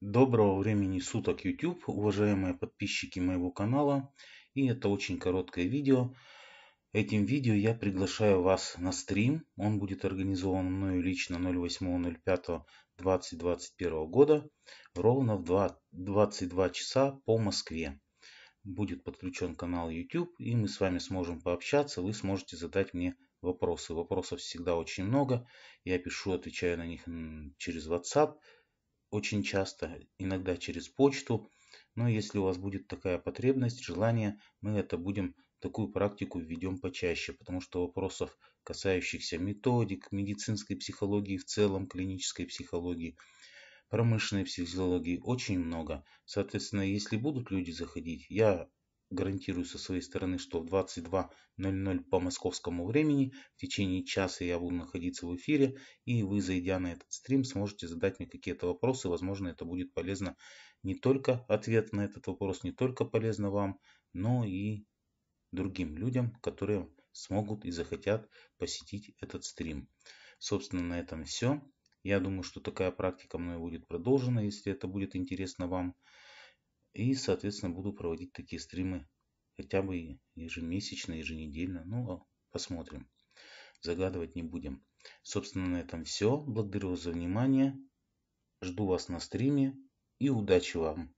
Доброго времени суток YouTube, уважаемые подписчики моего канала. И это очень короткое видео. Этим видео я приглашаю вас на стрим. Он будет организован мною лично 08.05.2021 года ровно в 2, 22 часа по Москве. Будет подключен канал YouTube и мы с вами сможем пообщаться. Вы сможете задать мне вопросы. Вопросов всегда очень много. Я пишу, отвечаю на них через WhatsApp очень часто, иногда через почту. Но если у вас будет такая потребность, желание, мы это будем, такую практику введем почаще, потому что вопросов, касающихся методик, медицинской психологии в целом, клинической психологии, промышленной психологии очень много. Соответственно, если будут люди заходить, я гарантирую со своей стороны, что в 22.00 по московскому времени в течение часа я буду находиться в эфире, и вы, зайдя на этот стрим, сможете задать мне какие-то вопросы. Возможно, это будет полезно не только ответ на этот вопрос, не только полезно вам, но и другим людям, которые смогут и захотят посетить этот стрим. Собственно, на этом все. Я думаю, что такая практика мной будет продолжена, если это будет интересно вам. И, соответственно, буду проводить такие стримы хотя бы ежемесячно, еженедельно. Ну, а посмотрим. Загадывать не будем. Собственно, на этом все. Благодарю вас за внимание. Жду вас на стриме и удачи вам!